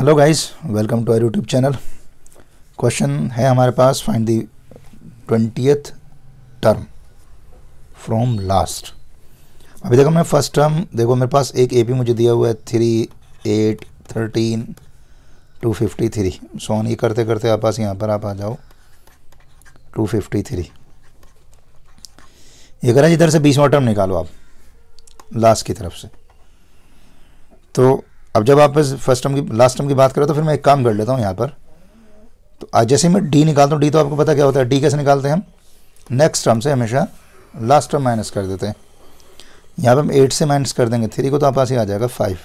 hello guys welcome to our YouTube channel question है हमारे पास find the twentieth term from last अभी देखो मैं फर्स्ट टर्म देखो मेरे पास एक एपी मुझे दिया हुआ है three eight thirteen two fifty three so on ये करते करते आप पास यहाँ पर आप आ जाओ टू फिफ्टी थ्री ये करा इधर से बीसवा टर्म निकालो आप लास्ट की तरफ से तो अब जब आप फर्स्ट टर्म की लास्ट टर्म की बात करें तो फिर मैं एक काम कर लेता हूँ यहाँ पर तो जैसे मैं डी निकालता हूँ डी तो आपको पता क्या होता है डी कैसे निकालते हैं हम नेक्स्ट टर्म से हमेशा लास्ट टर्म माइनस कर देते हैं यहाँ पर हम एट से माइनस कर देंगे थ्री को तो आप पास ही आ जाएगा फाइव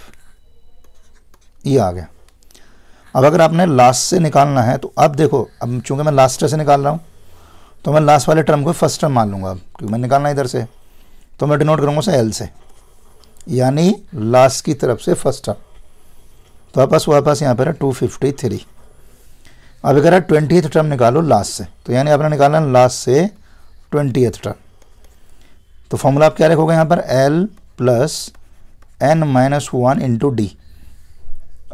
ये आ गया अब अगर आपने लास्ट से निकालना है तो अब देखो अब चूँकि मैं लास्ट से निकाल रहा हूँ तो मैं लास्ट वाले टर्म को फर्स्ट टर्म मान लूँगा अब क्योंकि मैं निकालना इधर से तो मैं डिनोट करूँगा उसे एल से यानी लास्ट की तरफ से फर्स्ट टर्म तो आप पास हमारे पास यहाँ पर है टू फिफ्टी थ्री अब कह रहा है टर्म निकालो लास्ट से तो यानी आपने निकाला लास्ट से एथ टर्म तो फॉर्मूला आप क्या लिखोगे यहाँ पर L plus N minus one into D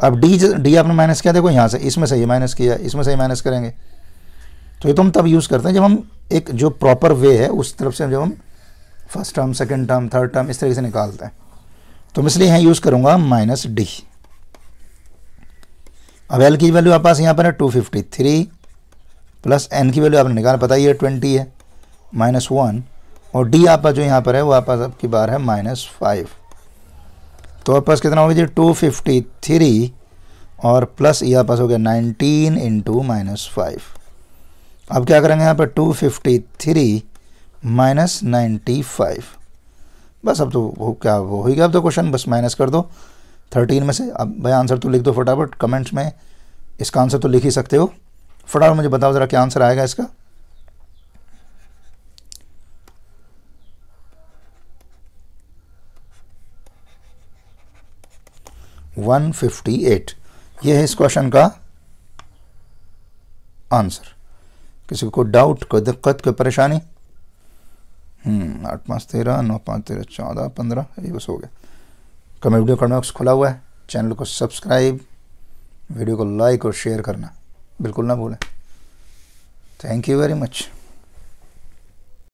अब डी डी आपने माइनस किया देखो यहाँ से इसमें सही माइनस किया इसमें सही माइनस करेंगे तो ये तो हम तब यूज़ करते हैं जब हम एक जो प्रॉपर वे है उस तरफ से जब हम first term second term third term इस तरीके से निकालते हैं तो मैं इसलिए यहाँ यूज़ करूँगा माइनस डी अब एल की वैल्यू आप पास यहाँ पर है two fifty three plus N की वैल्यू आपने निकाल पता ही है ट्वेंटी है माइनस वन और डी आपका जो यहाँ पर है वो आप पास आपकी बार है माइनस फाइव तो आप पास कितना गया जी टू फिफ्टी थ्री और प्लस ये आप पास हो गया नाइनटीन इंटू माइनस फाइव अब क्या करेंगे यहाँ पर two fifty three minus ninety five बस अब तो वो क्या वो हो गया अब तो क्वेश्चन बस माइनस कर दो थर्टीन में से अब भाई आंसर तो लिख दो फटाफट कमेंट्स में इसका आंसर तो लिख ही सकते हो फटाफट मुझे बताओ ज़रा क्या आंसर आएगा इसका वन फिफ्टी एट यह है इस क्वेश्चन का आंसर किसी को डाउट कोई दिक्कत कोई परेशानी हम्म, आठ पाँच तेरह नौ पाँच तेरह चौदह पंद्रह ये बस हो गया वीडियो कमेंट बॉक्स खुला हुआ है चैनल को सब्सक्राइब वीडियो को लाइक और शेयर करना बिल्कुल ना भूलें थैंक यू वेरी मच